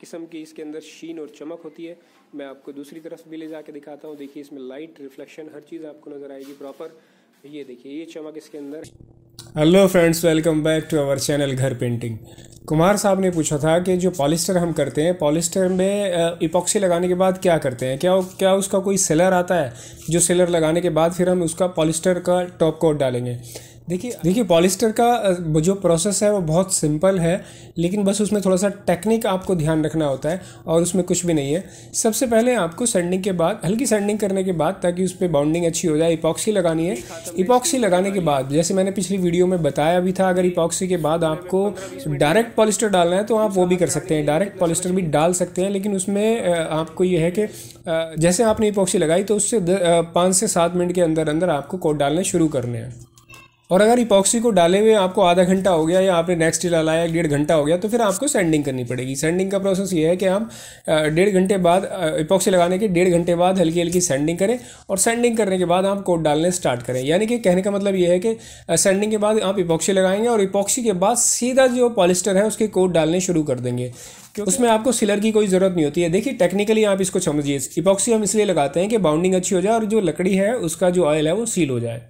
किस्म की इसके अंदर शीन और चमक होती है मैं आपको दूसरी तरफ भी ले जाके दिखाता हूँ देखिए इसमें लाइट रिफ्लेक्शन हर चीज़ आपको नज़र आएगी प्रॉपर ये देखिए ये चमक इसके अंदर hello friends welcome back to our channel घर पेंटिंग कुमार साहब ने पूछा था कि जो पॉलिस्टर हम करते हैं पॉलिस्टर में इपॉक्सी लगाने के बाद क्या करते हैं क्या क्या उसका कोई सेलर आता है जो सेलर लगाने के बाद फिर हम उसका पॉलिस्टर का टॉप कोट डालेंगे देखिए देखिए पॉलिस्टर का जो प्रोसेस है वो बहुत सिंपल है लेकिन बस उसमें थोड़ा सा टेक्निक आपको ध्यान रखना होता है और उसमें कुछ भी नहीं है सबसे पहले आपको सैंडिंग के बाद हल्की सैंडिंग करने के बाद ताकि उस पर बाउंडिंग अच्छी हो जाए इपॉक्सी लगानी है इपॉक्सी लगाने के बाद जैसे मैंने पिछली वीडियो में बताया भी था अगर इपॉक्सी के बाद आपको डायरेक्ट पॉलिस्टर डालना है तो आप वो भी कर सकते हैं डायरेक्ट पॉलिस्टर भी डाल सकते हैं लेकिन उसमें आपको ये है कि जैसे आपने इपॉक्सी लगाई तो उससे पाँच से सात मिनट के अंदर अंदर आपको कोट डालने शुरू करने हैं और अगर इपॉक्सी को डाले हुए आपको आधा घंटा हो गया या आपने नेक्स्ट डे लाया डेढ़ घंटा हो गया तो फिर आपको सेंडिंग करनी पड़ेगी सेंडिंग का प्रोसेस ये है कि आप डेढ़ घंटे बाद इपॉक्सी लगाने के डेढ़ घंटे बाद हल्की हल्की सेंडिंग करें और सेंडिंग करने के बाद आप कोट डालने स्टार्ट करें यानी कि कहने का मतलब ये है कि सेंडिंग के बाद आप इपॉक्सी लगाएंगे और इपॉक्सी के बाद सीधा जो पॉलिस्टर है उसके कोट डालने शुरू कर देंगे क्योंकि उसमें आपको सिलर की कोई ज़रूरत नहीं होती है देखिए टेक्निकली आप इसको समझिए इपॉक्सी हम इसलिए लगाते हैं कि बाउंडिंग अच्छी हो जाए और जो लकड़ी है उसका जो ऑयल है वो सील हो जाए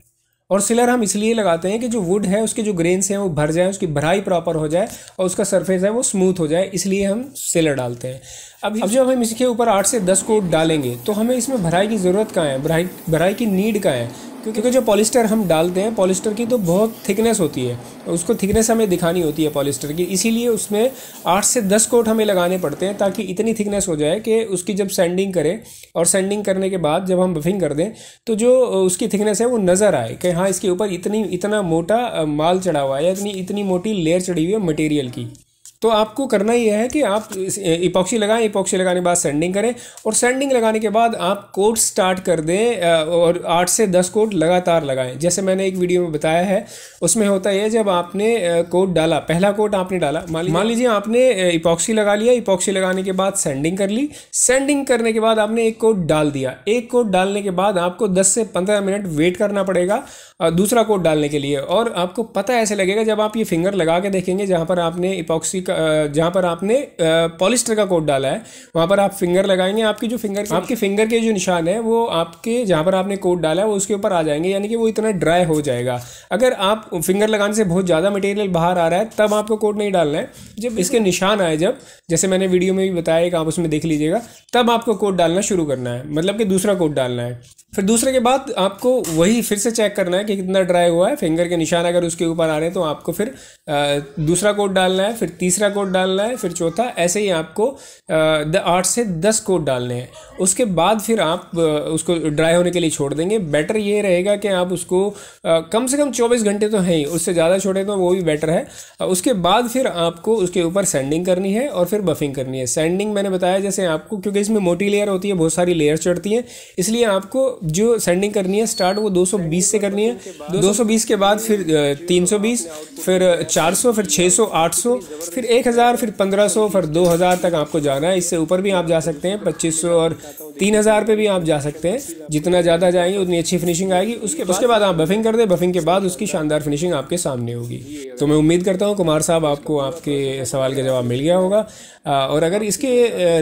और सिलर हम इसलिए लगाते हैं कि जो वुड है उसके जो ग्रेन्स हैं वो भर जाए उसकी भराई प्रॉपर हो जाए और उसका सरफेस है वो स्मूथ हो जाए इसलिए हम सिलर डालते हैं अब अब जब हम इसके ऊपर आठ से दस कोट डालेंगे तो हमें इसमें भराई की ज़रूरत कहाँ है भराई भराई की नीड कहाँ है क्योंकि जो पॉलिस्टर हम डालते हैं पॉलिस्टर की तो बहुत थिकनेस होती है उसको थिकनेस हमें दिखानी होती है पॉलिस्टर की इसीलिए उसमें आठ से दस कोट हमें लगाने पड़ते हैं ताकि इतनी थिकनेस हो जाए कि उसकी जब सैंडिंग करें और सैंडिंग करने के बाद जब हम बफिंग कर दें तो जो उसकी थिकनेस है वो नज़र आए कि हाँ इसके ऊपर इतनी इतना मोटा माल चढ़ा हुआ है इतनी इतनी मोटी लेयर चढ़ी हुई है मटेरियल की तो आपको करना यह है कि आप इपॉक्सी लगाएं इपॉक्सी लगाने के बाद सेंडिंग करें और सेंडिंग लगाने के बाद आप कोट स्टार्ट कर दें और आठ से दस कोट लगातार लगाएं जैसे मैंने एक वीडियो में बताया है उसमें होता है जब आपने कोट डाला पहला कोट आपने डाला मान लीजिए हाँ। आपने इपॉक्सी लगा लिया इपॉक्सी लगाने के बाद सेंडिंग कर ली सेंडिंग करने के बाद आपने एक कोट डाल दिया एक कोट डालने के बाद आपको दस से पंद्रह मिनट वेट करना पड़ेगा दूसरा कोट डालने के लिए और आपको पता ऐसे लगेगा जब आप ये फिंगर लगा के देखेंगे जहाँ पर आपने इपॉक्सी का जहाँ पर आपने पॉलिस्टर का कोट डाला है वहाँ पर आप फिंगर लगाएंगे आपकी जो फिंगर आपके फिंगर के जो निशान है वो आपके जहाँ पर आपने कोट डाला है वो उसके ऊपर आ जाएंगे यानी कि वो इतना ड्राई हो जाएगा अगर आप फिंगर लगाने से बहुत ज़्यादा मटेरियल बाहर आ रहा है तब आपको कोट नहीं डालना है जब इसके निशान आए जब जैसे मैंने वीडियो में भी बताया कि आप उसमें देख लीजिएगा तब आपको कोट डालना शुरू करना है मतलब कि दूसरा कोट डालना है फिर दूसरे के बाद आपको वही फिर से चेक करना है कि कितना ड्राई हुआ है फिंगर के निशान अगर उसके ऊपर आ रहे हैं तो आपको फिर दूसरा कोट डालना है फिर तीसरा तीसरा कोड डालना है फिर चौथा ऐसे ही आपको आठ से दस कोड डालने हैं उसके बाद फिर आप उसको ड्राई होने के लिए छोड़ देंगे बेटर ये रहेगा कि आप उसको कम से कम चौबीस घंटे तो हैं ही उससे ज़्यादा छोड़ें तो वो भी बेटर है उसके बाद फिर आपको उसके ऊपर सैंडिंग करनी है और फिर बफिंग करनी है सैंडिंग मैंने बताया जैसे आपको क्योंकि इसमें मोटी लेयर होती है बहुत सारी लेयर चढ़ती हैं इसलिए आपको जो सैंडिंग करनी है स्टार्ट वो 220 से करनी है 220 के बाद फिर 320 फिर 400 फिर 600 800 फिर एक हज़ार फिर पंद्रह सौ फिर दो हज़ार तक आपको जाना है इससे ऊपर भी आप जा सकते हैं पच्चीस सौ और तीन हज़ार पे भी आप जा सकते हैं जितना ज़्यादा जाएंगे उतनी अच्छी फिनिशिंग आएगी उसके उसके बाद आप बफिंग कर दें बफिंग के बाद उसकी शानदार फिनिशिंग आपके सामने होगी तो मैं उम्मीद करता हूँ कुमार साहब आपको आपके सवाल का जवाब मिल गया होगा और अगर इसके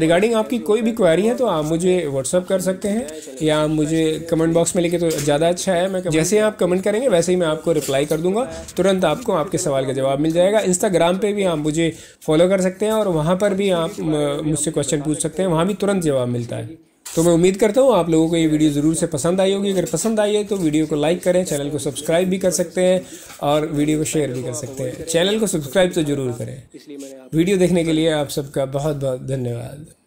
रिगार्डिंग आपकी कोई भी क्वारी है तो आप मुझे व्हाट्सअप कर सकते हैं या मुझे कमेंट बॉक्स में लिखे तो ज़्यादा अच्छा है मैं जैसे आप कमेंट करेंगे वैसे ही मैं आपको रिप्लाई कर दूंगा तुरंत आपको आपके सवाल का जवाब मिल जाएगा इंस्टाग्राम पे भी आप मुझे फॉलो कर सकते हैं और वहाँ पर भी आप मुझसे क्वेश्चन पूछ सकते हैं वहाँ भी तुरंत जवाब मिलता है तो मैं उम्मीद करता हूँ आप लोगों को ये वीडियो ज़रूर से पसंद आई होगी अगर पसंद आई है तो वीडियो को लाइक करें चैनल को सब्सक्राइब भी कर सकते हैं और वीडियो को शेयर भी कर सकते हैं चैनल को सब्सक्राइब तो ज़रूर करें वीडियो देखने के लिए आप सबका बहुत बहुत धन्यवाद